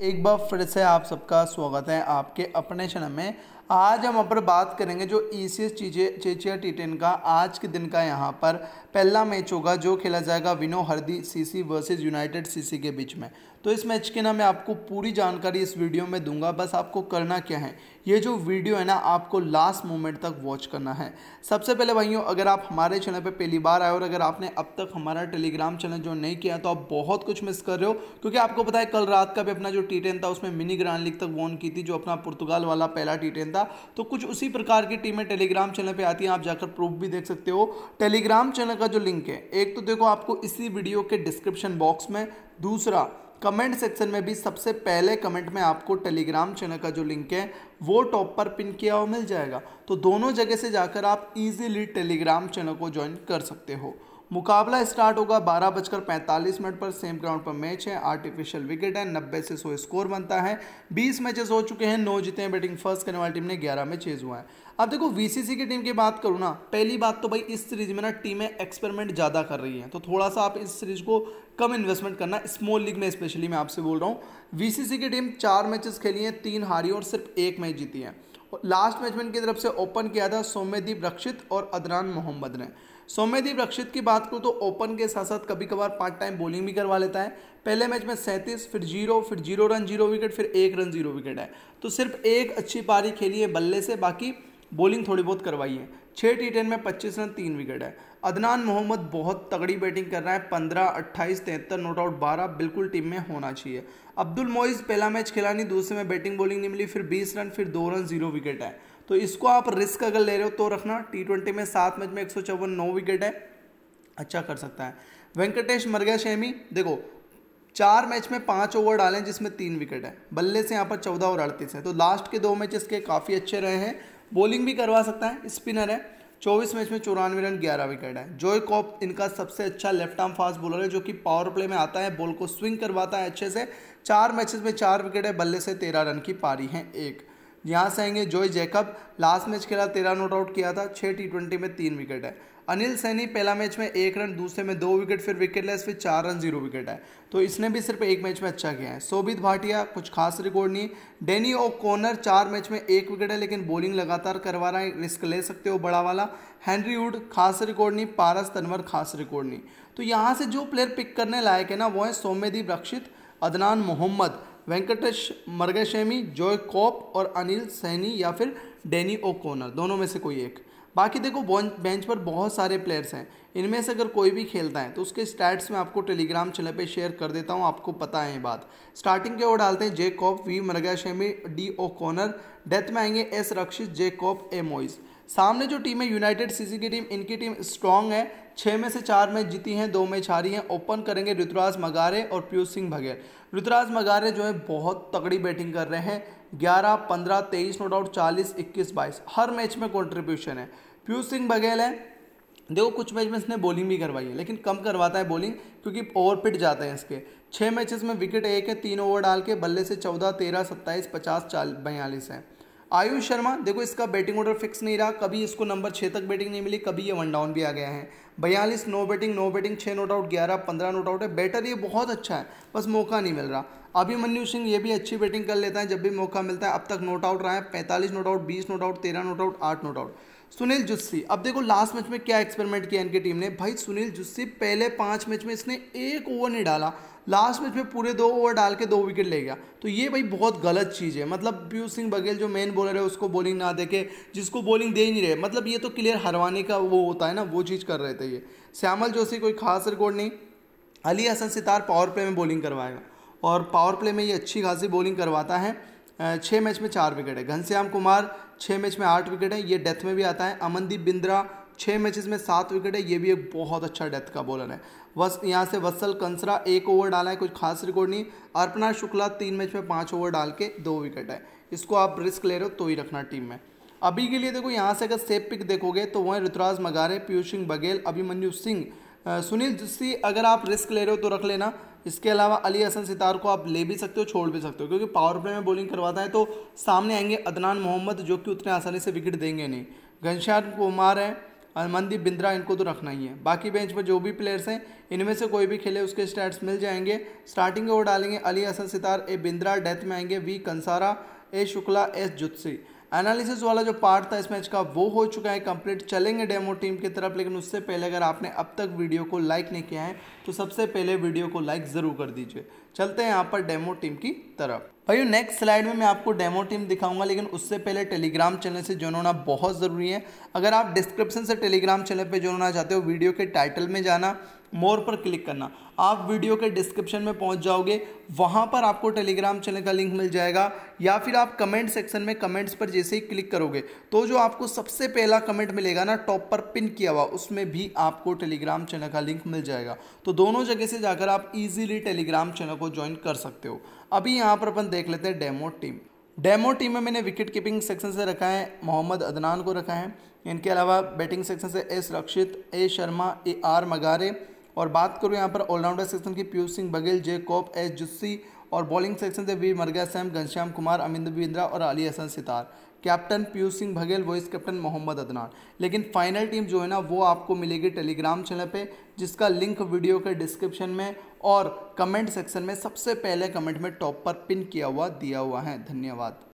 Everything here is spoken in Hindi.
एक बार फिर से आप सबका स्वागत है आपके अपने चैनल में आज हम अपर बात करेंगे जो E C S Czechia T ten का आज के दिन का यहाँ पर पहला मैच होगा जो खेला जाएगा Vinohrady CC versus United CC के बीच में तो इस मैच के ना मैं आपको पूरी जानकारी इस वीडियो में दूंगा बस आपको करना क्या है ये जो वीडियो है ना आपको लास्ट मोमेंट तक वॉच करना है सबसे पहले भाइयों अगर आप हमारे चैनल पर पहली बार आए और अगर आपने अब तक हमारा टेलीग्राम चैनल जो नहीं किया तो आप बहुत कुछ मिस कर रहे हो क्योंकि आपको पता है कल रात का भी अपना जो टी था उसमें मिनी ग्रांड लीग तक वॉन की थी जो अपना पुर्तगाल वाला पहला टी था तो कुछ उसी प्रकार की टीमें टेलीग्राम चैनल पर आती हैं आप जाकर प्रूफ भी देख सकते हो टेलीग्राम चैनल का जो लिंक है एक तो देखो आपको इसी वीडियो के डिस्क्रिप्शन बॉक्स में दूसरा कमेंट सेक्शन में भी सबसे पहले कमेंट में आपको टेलीग्राम चैनल का जो लिंक है वो टॉप पर पिन किया हुआ मिल जाएगा तो दोनों जगह से जाकर आप इजीली टेलीग्राम चैनल को ज्वाइन कर सकते हो मुकाबला स्टार्ट होगा बारह बजकर पैंतालीस मिनट पर सेम ग्राउंड पर मैच है आर्टिफिशियल विकेट है नब्बे से सौ स्कोर बनता है बीस मैचेस हो चुके हैं नौ जीते हैं बैटिंग फर्स्ट करने वाली टीम ने ग्यारह में चेज हुआ है अब देखो वीसीसी की टीम की बात करूँ ना पहली बात तो भाई इस सीरीज में ना टीमें एक्सपेरिमेंट ज़्यादा कर रही हैं तो थोड़ा सा आप इस सीरीज को कम इन्वेस्टमेंट करना स्मॉल लीग में स्पेशली मैं आपसे बोल रहा हूँ वीसीसी की टीम चार मैचेस खेली हैं तीन हारी और सिर्फ एक मैच जीती है लास्ट मैचमैन की तरफ से ओपन किया था सोम्यदीप रक्षित और अदनान मोहम्मद ने सोम्यदीप रक्षित की बात करूँ तो ओपन के साथ साथ कभी कभार पार्ट टाइम बॉलिंग भी करवा लेता है पहले मैच में सैंतीस फिर जीरो फिर जीरो रन जीरो विकेट फिर एक रन जीरो विकेट है तो सिर्फ एक अच्छी पारी खेली है बल्ले से बाकी बॉलिंग थोड़ी बहुत करवाई है छः टी टेन में पच्चीस रन तीन विकेट है अदनान मोहम्मद बहुत तगड़ी बैटिंग कर रहा है पंद्रह अट्ठाईस तिहत्तर नोट आउट बारह बिल्कुल टीम में होना चाहिए अब्दुल मोइज पहला मैच खेला नहीं दूसरे में बैटिंग बॉलिंग नहीं मिली फिर बीस रन फिर दो रन जीरो विकेट है तो इसको आप रिस्क अगर ले रहे हो तो रखना टी ट्वेंटी में सात मैच में एक सौ चौवन नौ विकेट है अच्छा कर सकता है वेंकटेश मरगा शेमी देखो चार मैच में पांच ओवर डालें जिसमें तीन विकेट है बल्ले से यहाँ पर चौदह और अड़तीस है तो लास्ट के दो मैच इसके काफ़ी अच्छे रहे हैं बॉलिंग भी करवा सकता है स्पिनर है चौबीस मैच में चौरानवे रन ग्यारह विकेट है जॉय कॉप इनका सबसे अच्छा लेफ्ट आर्म फास्ट बॉलर है जो कि पावर प्ले में आता है बॉल को स्विंग करवाता है अच्छे से चार मैचेस में चार विकेट है बल्ले से तेरह रन की पारी है एक यहाँ से आएंगे जोई जैकब लास्ट मैच खेला तेरह नोट आउट किया था छः टी ट्वेंटी में तीन विकेट है अनिल सैनी पहला मैच में एक रन दूसरे में दो विकेट फिर विकेट लेस फिर चार रन जीरो विकेट है तो इसने भी सिर्फ एक मैच में अच्छा किया है सोबित भाटिया कुछ खास रिकॉर्ड नहीं डेनी ओ कॉर्नर चार मैच में एक विकेट है लेकिन बॉलिंग लगातार करवा रहा है रिस्क ले सकते हो बड़ा वाला हैंनरी वुड खास रिकॉर्ड नहीं पारस तनवर खास रिकॉर्ड नहीं तो यहाँ से जो प्लेयर पिक करने लायक है ना वो है सौम्यदीप रक्षित अदनान मोहम्मद वेंकटेश मरगेशमी जॉय कॉप और अनिल सैनी या फिर डेनी ओ कोनर दोनों में से कोई एक बाकी देखो बेंच पर बहुत सारे प्लेयर्स हैं इनमें से अगर कोई भी खेलता है तो उसके स्टैट्स में आपको टेलीग्राम चैनल पे शेयर कर देता हूँ आपको पता है ये बात स्टार्टिंग के ओर डालते हैं J Kop V Margashemi D O'Connor death में आएंगे S Rakshit J Kop A मोइस सामने जो टीम है यूनाइटेड सीसी की टीम इनकी टीम स्ट्रांग है छः में से चार मैच जीती हैं दो मैच हारी हैं ओपन करेंगे ऋतुराज मगारे और पीयूष सिंह बघेल ऋतुराज मगारे जो है बहुत तगड़ी बैटिंग कर रहे हैं ग्यारह पंद्रह तेईस नो डाउट चालीस इक्कीस बाईस हर मैच में कॉन्ट्रीब्यूशन है पीयूष सिंह बघेल है देखो कुछ मैच में इसने बॉलिंग भी करवाई है लेकिन कम करवाता है बॉलिंग क्योंकि ओवर पिट जाते हैं इसके छः मैचेस में विकेट एक है तीन ओवर डाल के बल्ले से चौदह तेरह सत्ताईस पचास चाल बयालीस हैं आयुष शर्मा देखो इसका बैटिंग ऑर्डर फिक्स नहीं रहा कभी इसको नंबर छः तक बैटिंग नहीं मिली कभी ये वन डाउन भी आ गया है बयालीस नो बैटिंग नो बैटिंग छः नोट आउट ग्यारह पंद्रह नोट आउट है बैटर ये बहुत अच्छा है बस मौका नहीं मिल रहा अभिमन्यु सिंह ये भी अच्छी बैटिंग कर लेता है जब भी मौका मिलता है अब तक नोट आउट रहा है पैंतालीस नोट आउट बीस नोट आउट तेरह नोट आउट आठ नोट आउट सुनील जुस्सी अब देखो लास्ट मैच में क्या एक्सपेरिमेंट किया इनकी टीम ने भाई सुनील जुस्सी पहले पाँच मैच में इसने एक ओवर नहीं डाला लास्ट मैच में पूरे दो ओवर डाल के दो विकेट ले गया तो ये भाई बहुत गलत चीज़ है मतलब पीयूष सिंह बघेल जो मेन बॉलर है उसको बॉलिंग ना दे के जिसको बॉलिंग दे ही नहीं रहे मतलब ये तो क्लियर हरवाने का वो होता है ना वो चीज़ कर रहे थे ये श्यामल जोशी कोई खास रिकॉर्ड नहीं अली हसन सितार पावर प्ले में बॉलिंग करवाएगा और पावर प्ले में ये अच्छी खासी बॉलिंग करवाता है छः मैच में चार विकेट है घनश्याम कुमार छः मैच में आठ विकेट है ये डेथ में भी आता है अमनदीप बिंद्रा छः मैचेस में सात विकेट है ये भी एक बहुत अच्छा डेथ का बॉलर है वस यहाँ से वत्सल कंसरा एक ओवर डाला है कुछ खास रिकॉर्ड नहीं अर्पणा शुक्ला तीन मैच में पाँच ओवर डाल के दो विकेट है इसको आप रिस्क ले रहे हो तो ही रखना टीम में अभी के लिए देखो यहाँ से अगर सेफ पिक देखोगे तो वह ऋतुराज मगारे पीयूष सिंह बघेल अभिमन्यु सिंह सुनील जिस अगर आप रिस्क ले रहे हो तो रख लेना इसके अलावा अली हसन सितार को आप ले भी सकते हो छोड़ भी सकते हो क्योंकि पावर प्ले में बॉलिंग करवाता है तो सामने आएंगे अदनान मोहम्मद जो कि उतने आसानी से विकेट देंगे नहीं घनश्याम कुमार है मनदीप बिंद्रा इनको तो रखना ही है बाकी बेंच पर जो भी प्लेयर्स हैं इनमें से कोई भी खेले उसके स्टैट्स मिल जाएंगे स्टार्टिंग ओवर वो डालेंगे अली हसन सितार ए बिंद्रा डेथ में आएंगे V Kansara A Shukla S Zutshi analysis वाला जो पार्ट था इस मैच का वो हो चुका है कंप्लीट चलेंगे डेमो टीम की तरफ लेकिन उससे पहले अगर आपने अब तक वीडियो को लाइक नहीं किया है तो सबसे पहले वीडियो को लाइक ज़रूर कर दीजिए चलते हैं यहाँ पर डेमो टीम की तरफ भाई नेक्स्ट स्लाइड में मैं आपको डेमो टीम दिखाऊंगा लेकिन उससे पहले टेलीग्राम चैनल से ज्वाइन होना बहुत ज़रूरी है अगर आप डिस्क्रिप्शन से टेलीग्राम चैनल पर ज्वाइन होना चाहते हो वीडियो के टाइटल में जाना मोर पर क्लिक करना आप वीडियो के डिस्क्रिप्शन में पहुंच जाओगे वहां पर आपको टेलीग्राम चैनल का लिंक मिल जाएगा या फिर आप कमेंट सेक्शन में कमेंट्स पर जैसे ही क्लिक करोगे तो जो आपको सबसे पहला कमेंट मिलेगा ना टॉप पर पिन किया हुआ उसमें भी आपको टेलीग्राम चैनल का लिंक मिल जाएगा तो दोनों जगह से जाकर आप ईजिली टेलीग्राम चैनल को ज्वाइन कर सकते हो अभी यहाँ पर अपन देख लेते हैं डेमो टीम डेमो टीम में मैंने विकेट कीपिंग सेक्शन से रखा है मोहम्मद अदनान को रखा है इनके अलावा बैटिंग सेक्शन से S Rakshit A Sharma A R Magare और बात करूँ यहाँ पर ऑलराउंडर सेक्शन की पीयूष सिंह बघेल कॉप एस जुस्सी और बॉलिंग सेक्शन से वीर मरगा सैम घनश्याम कुमार अमिंद बिंद्रा और Ali Hasan Sitar captain Piyush Singh Baghel vice captain Mohammad Adnan लेकिन फाइनल टीम जो है ना वो आपको मिलेगी टेलीग्राम चैनल पे जिसका लिंक वीडियो के डिस्क्रिप्शन में और कमेंट सेक्शन में सबसे पहले कमेंट में टॉप पर पिन किया हुआ दिया हुआ है धन्यवाद